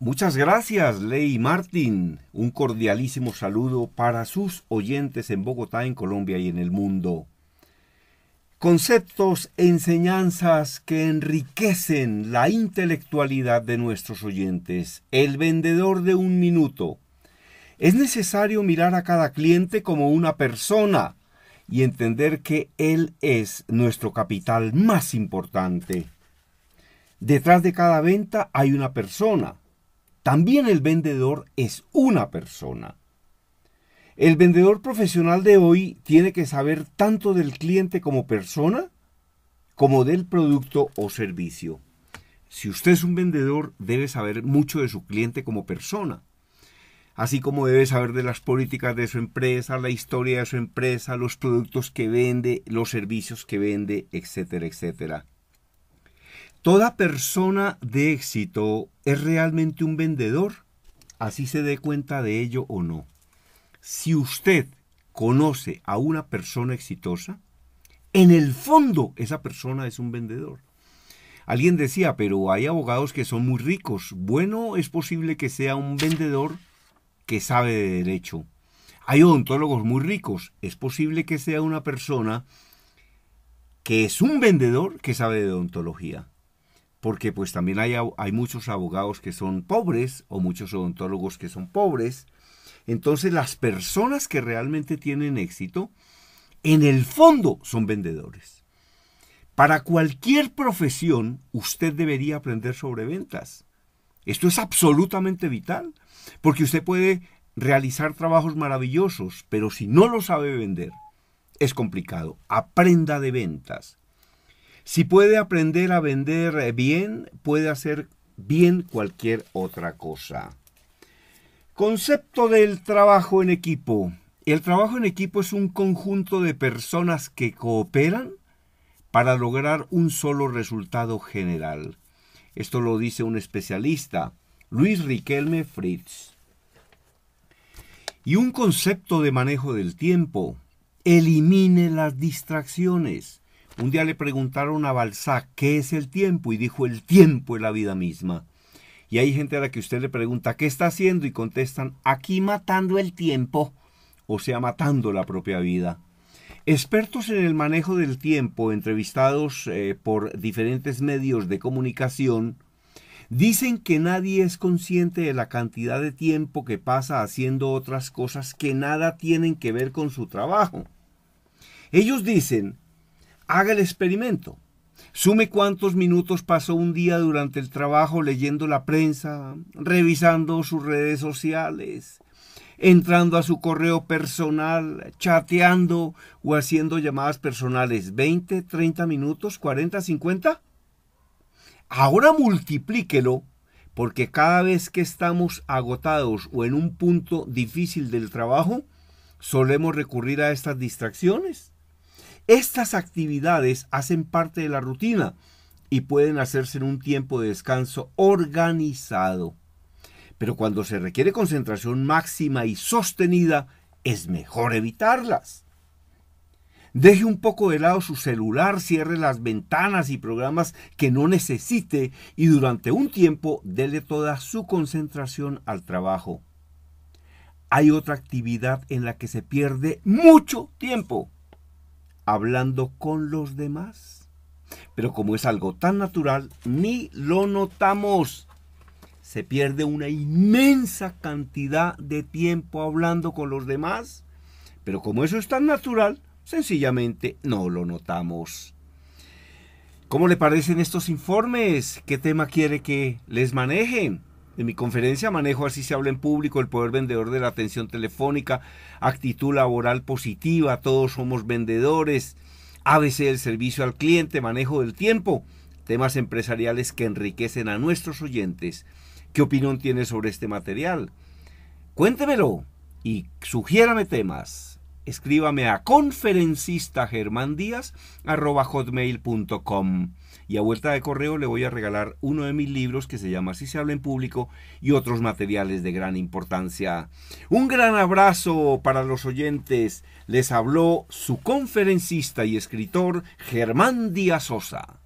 Muchas gracias, Ley Martín. Un cordialísimo saludo para sus oyentes en Bogotá, en Colombia y en el mundo. Conceptos, enseñanzas que enriquecen la intelectualidad de nuestros oyentes. El vendedor de un minuto. Es necesario mirar a cada cliente como una persona y entender que él es nuestro capital más importante. Detrás de cada venta hay una persona también el vendedor es una persona. ¿El vendedor profesional de hoy tiene que saber tanto del cliente como persona como del producto o servicio? Si usted es un vendedor, debe saber mucho de su cliente como persona, así como debe saber de las políticas de su empresa, la historia de su empresa, los productos que vende, los servicios que vende, etcétera, etcétera. Toda persona de éxito es realmente un vendedor, así se dé cuenta de ello o no. Si usted conoce a una persona exitosa, en el fondo esa persona es un vendedor. Alguien decía, pero hay abogados que son muy ricos. Bueno, es posible que sea un vendedor que sabe de derecho. Hay odontólogos muy ricos. Es posible que sea una persona que es un vendedor que sabe de odontología porque pues también hay, hay muchos abogados que son pobres o muchos odontólogos que son pobres. Entonces las personas que realmente tienen éxito, en el fondo son vendedores. Para cualquier profesión, usted debería aprender sobre ventas. Esto es absolutamente vital, porque usted puede realizar trabajos maravillosos, pero si no lo sabe vender, es complicado. Aprenda de ventas. Si puede aprender a vender eh, bien, puede hacer bien cualquier otra cosa. Concepto del trabajo en equipo. El trabajo en equipo es un conjunto de personas que cooperan para lograr un solo resultado general. Esto lo dice un especialista, Luis Riquelme Fritz. Y un concepto de manejo del tiempo. Elimine las distracciones. Un día le preguntaron a Balzac, ¿qué es el tiempo? Y dijo, el tiempo es la vida misma. Y hay gente a la que usted le pregunta, ¿qué está haciendo? Y contestan, aquí matando el tiempo, o sea, matando la propia vida. Expertos en el manejo del tiempo, entrevistados eh, por diferentes medios de comunicación, dicen que nadie es consciente de la cantidad de tiempo que pasa haciendo otras cosas que nada tienen que ver con su trabajo. Ellos dicen Haga el experimento. Sume cuántos minutos pasó un día durante el trabajo leyendo la prensa, revisando sus redes sociales, entrando a su correo personal, chateando o haciendo llamadas personales. ¿20, 30 minutos, 40, 50? Ahora multiplíquelo, porque cada vez que estamos agotados o en un punto difícil del trabajo, solemos recurrir a estas distracciones. Estas actividades hacen parte de la rutina y pueden hacerse en un tiempo de descanso organizado. Pero cuando se requiere concentración máxima y sostenida, es mejor evitarlas. Deje un poco de lado su celular, cierre las ventanas y programas que no necesite y durante un tiempo dele toda su concentración al trabajo. Hay otra actividad en la que se pierde mucho tiempo hablando con los demás. Pero como es algo tan natural, ni lo notamos. Se pierde una inmensa cantidad de tiempo hablando con los demás. Pero como eso es tan natural, sencillamente no lo notamos. ¿Cómo le parecen estos informes? ¿Qué tema quiere que les manejen? En mi conferencia manejo así se habla en público el poder vendedor de la atención telefónica, actitud laboral positiva, todos somos vendedores, ABC del servicio al cliente, manejo del tiempo, temas empresariales que enriquecen a nuestros oyentes. ¿Qué opinión tiene sobre este material? Cuéntemelo y sugiérame temas. Escríbame a conferencistagermandías.com y a vuelta de correo le voy a regalar uno de mis libros que se llama Si se habla en público y otros materiales de gran importancia. Un gran abrazo para los oyentes. Les habló su conferencista y escritor Germán Díaz Sosa.